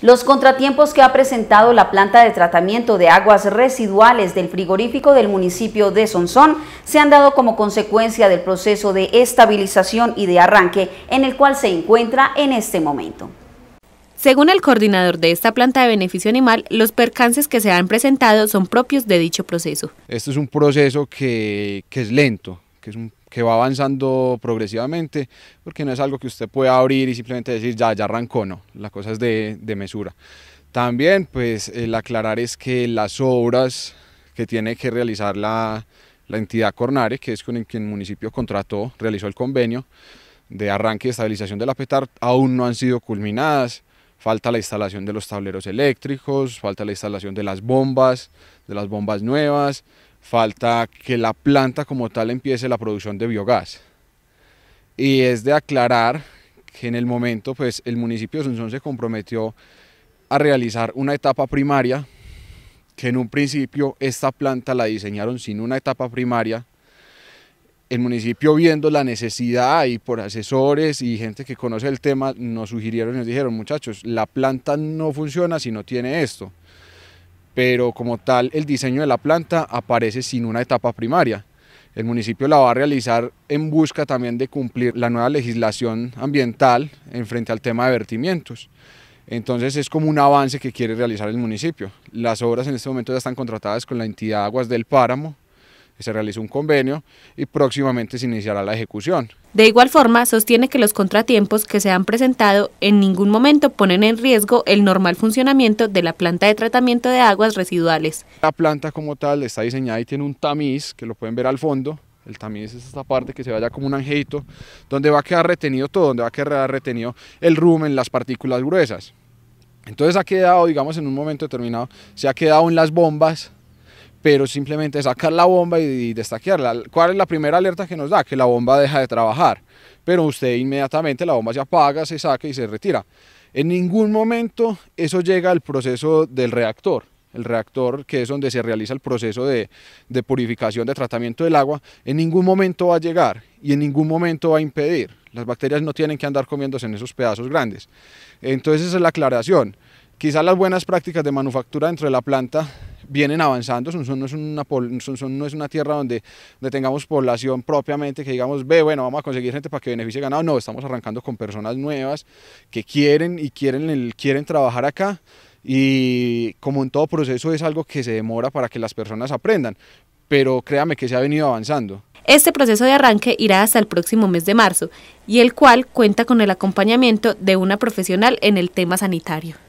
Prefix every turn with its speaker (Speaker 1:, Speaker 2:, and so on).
Speaker 1: Los contratiempos que ha presentado la planta de tratamiento de aguas residuales del frigorífico del municipio de Sonsón se han dado como consecuencia del proceso de estabilización y de arranque en el cual se encuentra en este momento. Según el coordinador de esta planta de beneficio animal, los percances que se han presentado son propios de dicho proceso.
Speaker 2: Esto es un proceso que es lento, que, va avanzando progresivamente, porque no es algo que usted pueda abrir y simplemente decir, ya, ya arrancó, no, la cosa es de, de mesura. También, pues, el aclarar es que las obras que tiene que realizar la, la entidad Cornare, que es con el el municipio contrató, realizó el convenio de arranque y estabilización de la PETAR, aún no han sido culminadas. Falta la instalación de los tableros eléctricos, falta la instalación de las bombas, de las bombas nuevas, falta que la planta como tal empiece la producción de biogás. Y es de aclarar que en el momento pues el municipio de se comprometió a realizar una etapa primaria, que en un principio esta planta la diseñaron sin una etapa primaria. El municipio viendo la necesidad y por asesores y gente que conoce el tema nos sugirieron y nos dijeron muchachos, la planta no funciona si no tiene esto pero como tal el diseño de la planta aparece sin una etapa primaria. El municipio la va a realizar en busca también de cumplir la nueva legislación ambiental en frente al tema de vertimientos. Entonces es como un avance que quiere realizar el municipio. Las obras en este momento ya están contratadas con la entidad Aguas del Páramo, se realiza un convenio y próximamente se iniciará la ejecución.
Speaker 1: De igual forma, sostiene que los contratiempos que se han presentado en ningún momento ponen en riesgo el normal funcionamiento de la planta de tratamiento de aguas residuales.
Speaker 2: La planta como tal está diseñada y tiene un tamiz que lo pueden ver al fondo. El tamiz es esta parte que se vaya como un anjeito, donde va a quedar retenido todo, donde va a quedar retenido el rumen, las partículas gruesas. Entonces ha quedado, digamos, en un momento determinado, se ha quedado en las bombas pero simplemente sacar la bomba y, destaquearla. ¿Cuál es la primera alerta que nos da? Que la bomba deja de trabajar, pero usted inmediatamente la bomba se apaga, se saca y se retira. En ningún momento eso llega al proceso del reactor. El reactor, que es donde se realiza el proceso de, de purificación, de tratamiento del agua, en ningún momento va a llegar y en ningún momento va a impedir. Las bacterias no tienen que andar comiéndose en esos pedazos grandes. Entonces esa es la aclaración. Quizás las buenas prácticas de manufactura dentro de la planta vienen avanzando, Sonsón no es una, no es una tierra donde, donde tengamos población propiamente, que digamos, ve, bueno, vamos a conseguir gente para que beneficie ganado, no, estamos arrancando con personas nuevas que quieren y quieren, quieren trabajar acá y como en todo proceso es algo que se demora para que las personas aprendan, pero créame que se ha venido avanzando.
Speaker 1: Este proceso de arranque irá hasta el próximo mes de marzo y el cual cuenta con el acompañamiento de una profesional en el tema sanitario.